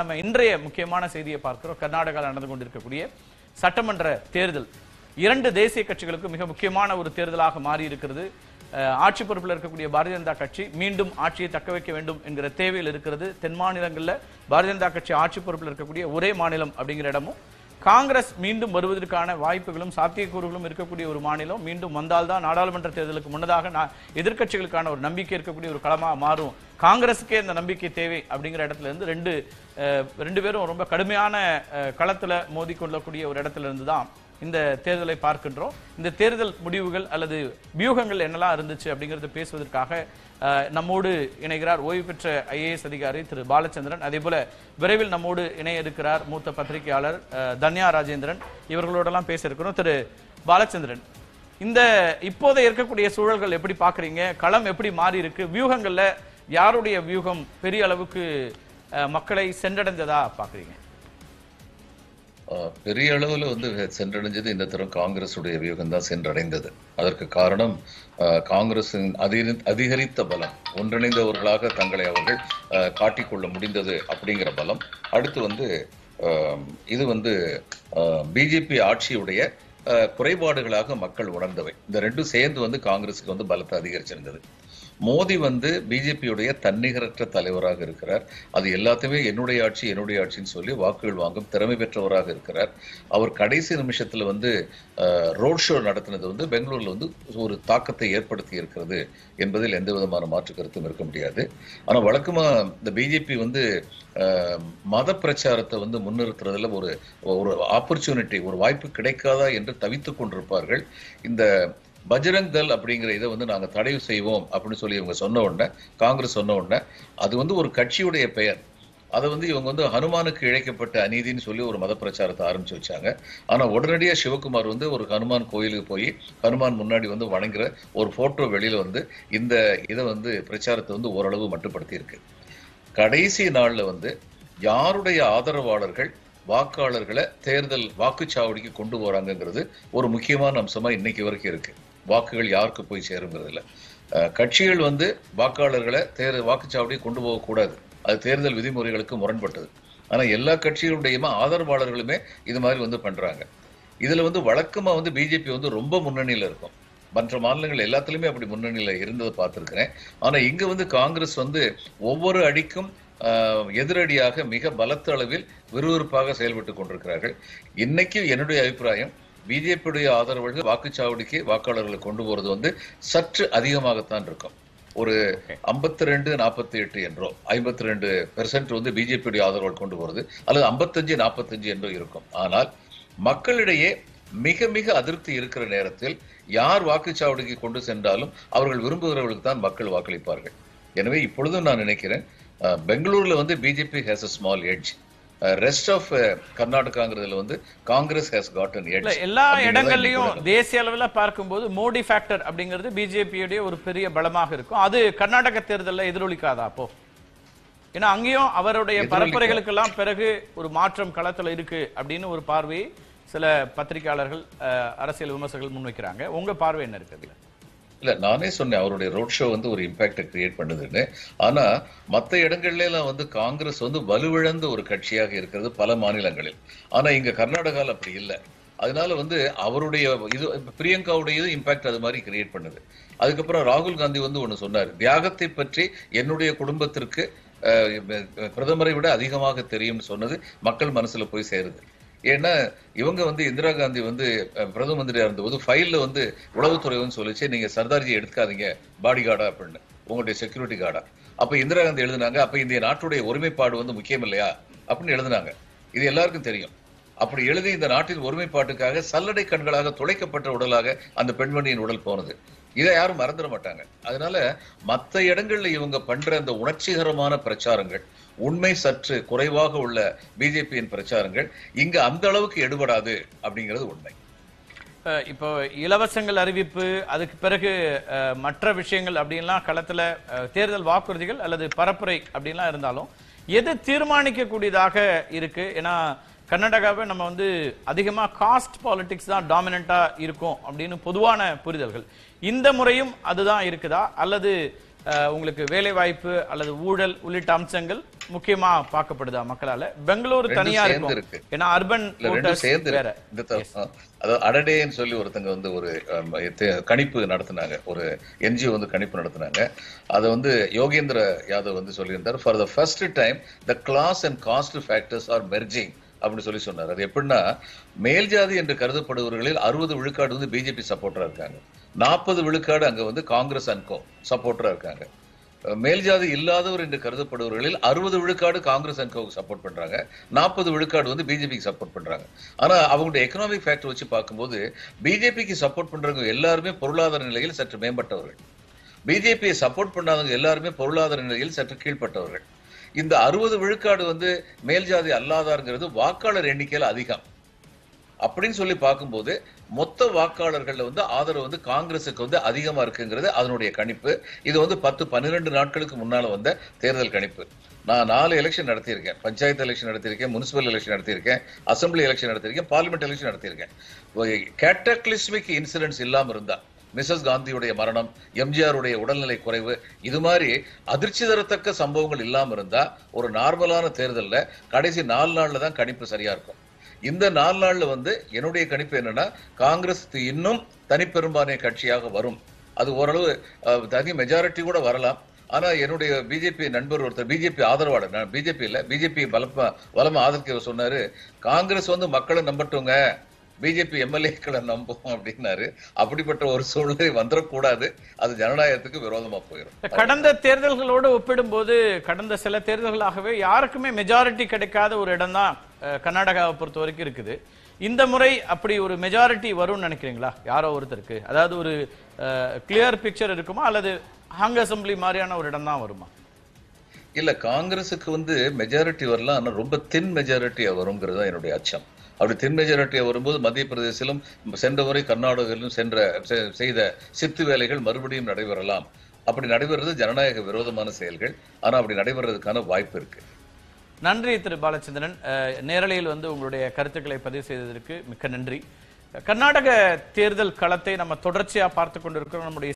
நம்ம இன்றைய முக்கியமான செய்தியை பார்க்கிறோம் கர்நாடகாவில் நடந்து கொண்டிருக்கக்கூடிய சட்டமன்ற தேர்தல் இரண்டு தேசிய கட்சிகளுக்கு மிக முக்கியமான ஒரு தேர்தலாக மாறி இருக்கிறது ஆட்சி பொறுப்பில் இருக்கக்கூடிய பாரதிய ஜனதா கட்சி மீண்டும் ஆட்சியை தக்க வைக்க வேண்டும் என்கிற தேவையில் இருக்கிறது தென் மாநிலங்களில் பாரதிய ஜனதா கட்சி ஆட்சி பொறுப்பில் இருக்கக்கூடிய ஒரே மாநிலம் அப்படிங்கிற இடமும் காங்கிரஸ் மீண்டும் வருவதற்கான வாய்ப்புகளும் சாத்தியக்கூறுகளும் இருக்கக்கூடிய ஒரு மாநிலம் மீண்டும் வந்தால்தான் நாடாளுமன்ற தேர்தலுக்கு முன்னதாக எதிர்க்கட்சிகளுக்கான ஒரு நம்பிக்கை இருக்கக்கூடிய ஒரு களமாக மாறும் காங்கிரஸுக்கே இந்த நம்பிக்கை தேவை அப்படிங்கிற இடத்துல இருந்து ரெண்டு ரெண்டு பேரும் ரொம்ப கடுமையான களத்தில் மோதி கொள்ளக்கூடிய ஒரு இடத்துல இருந்து தான் இந்த தேர்தலை பார்க்கின்றோம் இந்த தேர்தல் முடிவுகள் அல்லது வியூகங்கள் என்னெல்லாம் இருந்துச்சு அப்படிங்கிறத பேசுவதற்காக நம்மோடு இணைகிறார் ஓய்வு பெற்ற ஐஏஎஸ் அதிகாரி திரு பாலச்சந்திரன் அதே போல விரைவில் நம்மோடு இணைய இருக்கிறார் மூத்த பத்திரிகையாளர் தன்யா ராஜேந்திரன் இவர்களோடலாம் பேச இருக்கிறோம் திரு பாலச்சந்திரன் இந்த இப்போதை இருக்கக்கூடிய சூழல்கள் எப்படி பாக்குறீங்க களம் எப்படி மாறி இருக்கு வியூகங்கள்ல யாருடைய வியூகம் பெரிய அளவுக்கு மக்களை சென்றடைந்ததா பாக்குறீங்க பெரிய அளவில் வந்து சென்றடைஞ்சது இந்த தரம் காங்கிரஸுடைய வியூகம் தான் சென்றடைந்தது அதற்கு காரணம் காங்கிரஸின் அதிக அதிகரித்த பலம் ஒன்றிணைந்தவர்களாக தங்களை அவர்கள் காட்டிக்கொள்ள முடிந்தது அப்படிங்கிற பலம் அடுத்து வந்து இது வந்து பிஜேபி ஆட்சியுடைய குறைபாடுகளாக மக்கள் உணர்ந்தவை இந்த ரெண்டும் சேர்ந்து வந்து காங்கிரஸுக்கு வந்து பலத்தை அதிகரிச்சிருந்தது மோடி வந்து பிஜேபியுடைய தன்னிகரற்ற தலைவராக இருக்கிறார் அது எல்லாத்தையுமே என்னுடைய ஆட்சி என்னுடைய ஆட்சின்னு சொல்லி வாக்குகள் வாங்கும் திறமை பெற்றவராக இருக்கிறார் அவர் கடைசி நிமிஷத்தில் வந்து ரோட் ஷோ நடத்தினது வந்து பெங்களூரில் வந்து ஒரு தாக்கத்தை ஏற்படுத்தி இருக்கிறது என்பதில் எந்த விதமான மாற்று கருத்தும் இருக்க முடியாது ஆனால் வழக்கமாக இந்த பிஜேபி வந்து மத பிரச்சாரத்தை வந்து முன்னிறுத்துறதுல ஒரு ஒரு ஆப்பர்ச்சுனிட்டி ஒரு வாய்ப்பு கிடைக்காதா என்று தவித்து கொண்டிருப்பார்கள் இந்த பஜ்ரங் தல் அப்படிங்கிற இதை வந்து நாங்கள் தடை செய்வோம் அப்படின்னு சொல்லி இவங்க சொன்ன உடனே காங்கிரஸ் சொன்ன உடனே அது வந்து ஒரு கட்சியுடைய பெயர் அதை வந்து இவங்க வந்து ஹனுமானுக்கு இழைக்கப்பட்ட அநீதினு சொல்லி ஒரு மத பிரச்சாரத்தை ஆரம்பிச்சு வச்சாங்க ஆனால் உடனடியாக சிவகுமார் வந்து ஒரு ஹனுமான் கோயிலுக்கு போய் ஹனுமான் முன்னாடி வந்து வணங்குற ஒரு ஃபோட்டோ வெளியில் வந்து இந்த இதை வந்து பிரச்சாரத்தை வந்து ஓரளவு மட்டுப்படுத்தி இருக்கு கடைசி நாளில் வந்து யாருடைய ஆதரவாளர்கள் வாக்காளர்களை தேர்தல் வாக்குச்சாவடிக்கு கொண்டு போறாங்கிறது ஒரு முக்கியமான அம்சமா இன்னைக்கு வரைக்கும் இருக்கு வாக்குகள் யாருக்கு போய் சேருங்கிறதுல கட்சிகள் வந்து வாக்காளர்களை தேர் வாக்குச்சாவடியை கொண்டு போகக்கூடாது அது தேர்தல் விதிமுறைகளுக்கு முரண்பட்டது ஆனால் எல்லா கட்சிகளுடையுமே ஆதரவாளர்களுமே இது மாதிரி வந்து பண்ணுறாங்க இதில் வந்து வழக்கமாக வந்து பிஜேபி வந்து ரொம்ப முன்னணியில் இருக்கும் மற்ற மாநிலங்கள் எல்லாத்துலேயுமே அப்படி முன்னணியில் இருந்ததை பார்த்துருக்கிறேன் ஆனால் இங்கே வந்து காங்கிரஸ் வந்து ஒவ்வொரு அடிக்கும் எதிரடியாக மிக பலத்த அளவில் விறுவிறுப்பாக செயல்பட்டு கொண்டிருக்கிறார்கள் இன்னைக்கு என்னுடைய அபிப்பிராயம் பிஜேபியுடைய ஆதரவாளர்கள் வாக்குச்சாவடிக்கு வாக்காளர்களை கொண்டு போறது வந்து சற்று அதிகமாகத்தான் இருக்கும் ஒரு ஐம்பத்தி ரெண்டு நாற்பத்தி எட்டு என்றோ ஐம்பத்தி ரெண்டு பெர்சன்ட் வந்து பிஜேபியுடைய ஆதரவு கொண்டு போறது அல்லது ஐம்பத்தஞ்சு நாற்பத்தஞ்சு என்றோ இருக்கும் ஆனால் மக்களிடையே மிக மிக அதிருப்தி இருக்கிற நேரத்தில் யார் வாக்குச்சாவடிக்கு கொண்டு சென்றாலும் அவர்கள் விரும்புகிறவர்களுக்கு தான் மக்கள் வாக்களிப்பார்கள் எனவே இப்பொழுதும் நான் நினைக்கிறேன் பெங்களூர்ல வந்து BJP has a small edge rest of கர்நாடகாங்கிறதுல வந்து காங்கிரஸ் ஹேஸ் காட்டன் எல்லா இடங்கள்லயும் தேசிய அளவில் பார்க்கும்போது மோடி ஃபேக்டர் அப்படிங்கிறது பிஜேபியுடைய ஒரு பெரிய பலமாக இருக்கும் அது கர்நாடக தேர்தலில் எதிரொலிக்காதா அப்போ ஏன்னா அங்கேயும் அவருடைய பரப்புரைகளுக்கெல்லாம் பிறகு ஒரு மாற்றம் களத்தில் இருக்கு அப்படின்னு ஒரு பார்வையை சில பத்திரிகையாளர்கள் அரசியல் விமர்சகர்கள் முன்வைக்கிறாங்க உங்க பார்வை என்ன இருக்குது இல்லை நானே சொன்னேன் அவருடைய ரோட் ஷோ வந்து ஒரு இம்பேக்டை கிரியேட் பண்ணுதுன்னு ஆனால் மற்ற இடங்கள்லாம் வந்து காங்கிரஸ் வந்து வலுவிழந்த ஒரு கட்சியாக இருக்கிறது பல மாநிலங்களில் ஆனால் இங்கே கர்நாடகாவில் அப்படி இல்லை அதனால வந்து அவருடைய இது பிரியங்காவுடைய இது இம்பாக்ட் அது மாதிரி கிரியேட் பண்ணுது அதுக்கப்புறம் ராகுல் காந்தி வந்து ஒன்று சொன்னார் தியாகத்தை பற்றி என்னுடைய குடும்பத்திற்கு பிரதமரை விட அதிகமாக தெரியும்னு சொன்னது மக்கள் மனசுல போய் சேருது ஏன்னா இவங்க வந்து இந்திரா காந்தி வந்து பிரதம மந்திரியா இருந்தபோது ஃபைல்ல வந்து உளவுத்துறை வந்து சொல்லிச்சு நீங்க சர்தார்ஜி எடுத்துக்காதீங்க பாடி கார்டா அப்படின்னு உங்களுடைய செக்யூரிட்டி கார்டா அப்ப இந்திரா காந்தி எழுதினாங்க அப்ப இந்திய நாட்டுடைய ஒருமைப்பாடு வந்து முக்கியம் இல்லையா அப்படின்னு எழுதினாங்க இது எல்லாருக்கும் தெரியும் அப்படி எழுதி இந்த நாட்டின் ஒருமைப்பாட்டுக்காக சல்லடை கண்களாக துளைக்கப்பட்ட உடலாக அந்த பெண்மணியின் உடல் போனது இதை யாரும் மறந்துட மாட்டாங்க அதனால மற்ற இடங்கள்ல இவங்க பண்ற அந்த உணர்ச்சிகரமான பிரச்சாரங்கள் உண்மை சற்று குறைவாக உள்ள பிஜேபியின் பிரச்சாரங்கள் இங்க அந்த அளவுக்கு எடுபடாது அப்படிங்கிறது உண்மை இப்போ இலவசங்கள் அறிவிப்பு அதுக்கு பிறகு மற்ற விஷயங்கள் அப்படின்லாம் களத்துல தேர்தல் வாக்குறுதிகள் அல்லது பரப்புரை அப்படின்லாம் இருந்தாலும் எது தீர்மானிக்க கூடியதாக இருக்கு ஏன்னா கர்நாடகாவை நம்ம வந்து அதிகமாக காஸ்ட் பாலிடிக்ஸ் தான் டாமினண்ட்டாக இருக்கும் அப்படின்னு பொதுவான புரிதல்கள் இந்த முறையும் அதுதான் இருக்குதா அல்லது உங்களுக்கு வேலை வாய்ப்பு அல்லது ஊழல் உள்ளிட்ட அம்சங்கள் முக்கியமா பார்க்கப்படுதா மக்களால பெங்களூர் தனியா இருக்கு ஏன்னா அர்பன் சேர்ந்து அதாவது அடடேன்னு சொல்லி ஒருத்தங்க வந்து ஒரு கணிப்பு நடத்தினாங்க ஒரு என்ஜிஓ வந்து கணிப்பு நடத்தினாங்க அதை வந்து யோகேந்திர யாதவ் வந்து சொல்லியிருந்தார் for the first time the class and caste factors are merging அப்படின்னு சொல்லி சொன்னார் அது எப்படின்னா மேல் ஜாதி என்று கருதப்படுபவர்களில் அறுபது விழுக்காடு வந்து பிஜேபி சப்போர்ட்டரா இருக்காங்க நாற்பது விழுக்காடு அங்க வந்து காங்கிரஸ் அன்கோ சப்போர்ட்டரா இருக்காங்க மேல் ஜாதி இல்லாதவர் என்று கருதப்படுவர்களில் அறுபது விழுக்காடு காங்கிரஸ் அன்கோவுக்கு சப்போர்ட் பண்றாங்க நாற்பது விழுக்காடு வந்து பிஜேபிக்கு சப்போர்ட் பண்றாங்க ஆனா அவங்களுடைய எக்கனாமிக் ஃபேக்டர் வச்சு பார்க்கும்போது பிஜேபிக்கு சப்போர்ட் பண்றவங்க எல்லாருமே பொருளாதார நிலையில் சற்று மேம்பட்டவர்கள் பிஜேபியை சப்போர்ட் பண்ணாதவங்க எல்லாருமே பொருளாதார நிலையில் சற்று கீழ்பட்டவர்கள் இந்த அறுபது விழுக்காடு வந்து மேல் ஜாதி அல்லாதாருங்கிறது வாக்காளர் எண்ணிக்கையில் அதிகம் அப்படின்னு சொல்லி பார்க்கும்போது மொத்த வாக்காளர்கள் வந்து ஆதரவு வந்து காங்கிரஸுக்கு வந்து அதிகமாக இருக்குங்கிறது அதனுடைய கணிப்பு இது வந்து பத்து பன்னிரெண்டு நாட்களுக்கு முன்னால் வந்த தேர்தல் கணிப்பு நான் நாலு எலெக்ஷன் நடத்தியிருக்கேன் பஞ்சாயத்து எலெக்ஷன் நடத்தியிருக்கேன் முனிசிபல் எலெக்ஷன் நடத்தியிருக்கேன் அசம்பிளி எலெக்ஷன் நடத்தியிருக்கேன் பார்லிமெண்ட் எலெக்ஷன் நடத்தியிருக்கேன் கேட்டக்லிஸ்மிக் இன்சிடென்ட்ஸ் இல்லாமல் இருந்தால் மிஸ்ஸஸ் காந்தியுடைய மரணம் எம்ஜிஆருடைய உடல்நிலை குறைவு இது மாதிரி அதிர்ச்சி தரத்தக்க சம்பவங்கள் இல்லாமல் இருந்தா ஒரு நார்மலான தேர்தலில் கடைசி நாலு நாள்ல தான் கணிப்பு சரியா இருக்கும் இந்த நாலு நாள்ல வந்து என்னுடைய கணிப்பு என்னன்னா காங்கிரஸ் இன்னும் தனிப்பெரும்பான்மை கட்சியாக வரும் அது ஓரளவு தனி மெஜாரிட்டி கூட வரலாம் ஆனா என்னுடைய பிஜேபி நண்பர் ஒருத்தர் பிஜேபி ஆதரவாளர் பிஜேபி இல்ல பிஜேபி பலமா பலமா ஆதரிக்க சொன்னாரு காங்கிரஸ் வந்து மக்களை நம்பட்டுங்க பிஜேபி எம்எல்ஏக்களை நம்புவோம் அப்படின்னாரு அப்படிப்பட்ட ஒரு சூழ்நிலை வந்துடக்கூடாது அது ஜனநாயகத்துக்கு விரோதமா போயிடும் கடந்த தேர்தல்களோடு ஒப்பிடும்போது கடந்த சில தேர்தல்களாகவே யாருக்குமே மெஜாரிட்டி கிடைக்காத ஒரு இடம் தான் கர்நாடகாவை பொறுத்த வரைக்கும் இருக்குது இந்த முறை அப்படி ஒரு மெஜாரிட்டி வரும்னு நினைக்கிறீங்களா யாரோ ஒருத்தருக்கு அதாவது ஒரு கிளியர் பிக்சர் இருக்குமா அல்லது ஹாங் அசம்பிளி மாதிரியான ஒரு இடம் தான் வருமா இல்ல காங்கிரஸுக்கு வந்து மெஜாரிட்டி வரலாம் ஆனா ரொம்ப தின் மெஜாரிட்டியா வருங்கிறது என்னுடைய அச்சம் அப்படி தென் மெஜாரிட்டியாக வரும்போது மத்திய பிரதேசிலும் சென்ற முறை கர்நாடகத்திலும் சென்ற செய்த சித்து வேலைகள் மறுபடியும் நடைபெறலாம் அப்படி நடைபெறுறது ஜனநாயக விரோதமான செயல்கள் ஆனால் அப்படி நடைபெறதுக்கான வாய்ப்பு இருக்கு நன்றி திரு பாலச்சந்திரன் நேரலையில் வந்து உங்களுடைய கருத்துக்களை பதிவு செய்ததற்கு மிக்க நன்றி கர்நாடக தேர்தல் களத்தை நம்ம தொடர்ச்சியாக பார்த்து கொண்டிருக்கிறோம் நம்முடைய